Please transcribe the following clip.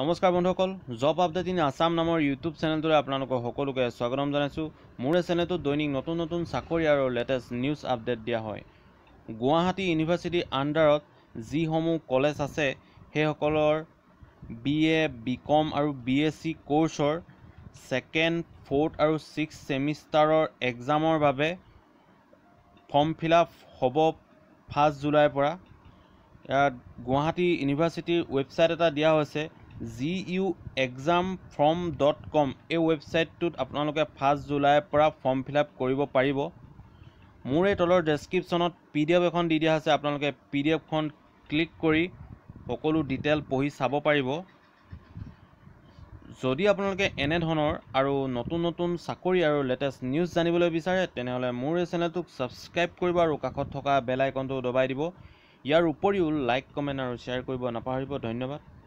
নমস্কাৰ বন্ধুসকল job update in Assam নামৰ ইউটিউব চেনেলটোৰে আপোনালোকক সকলোকে স্বাগতম জনাইছোঁ মোৰ এই চেনেলটোত দৈনিক নতুন নতুন চাকৰি আৰু লেটেষ্ট নিউজ আপডেট দিয়া হয় গুৱাহাটী ইউনিভাৰ্চিটিৰ আণ্ডাৰত যিসমূহ কলেজ আছে সেইসকলৰ বি এ বি কম আৰু বি এ চি কোৰ্চৰ ছেকেণ্ড ফ'ৰ্থ আৰু ছিক্স ছেমিষ্টাৰৰ এক্সামৰ বাবে ফৰ্ম ফিল আপ হ'ব ফাৰ্ষ্ট জুলাইৰ পৰা ইয়াত গুৱাহাটী ইউনিভাৰ্চিটিৰ ৱেবছাইট এটা দিয়া হৈছে G U exam form dot com এই ৱেবছাইটটোত আপোনালোকে ফাৰ্ষ্ট জুলাইৰ পৰা ফৰ্ম ফিল আপ কৰিব পাৰিব মোৰ এই তলৰ ডেছক্ৰিপশ্যনত পি ডি এফ এখন দি দিয়া আছে আপোনালোকে পি ডি এফখন ক্লিক কৰি সকলো ডিটেইল পঢ়ি চাব পাৰিব যদি আপোনালোকে এনেধৰণৰ আৰু নতুন নতুন চাকৰি আৰু লেটেষ্ট নিউজ জানিবলৈ বিচাৰে তেনেহ'লে মোৰ এই চেনেলটোক ছাবস্ক্ৰাইব কৰিব আৰু কাষত থকা বেল আইকনটো দবাই দিব ইয়াৰ উপৰিও লাইক কমেণ্ট আৰু শ্বেয়াৰ কৰিব নাপাহৰিব ধন্যবাদ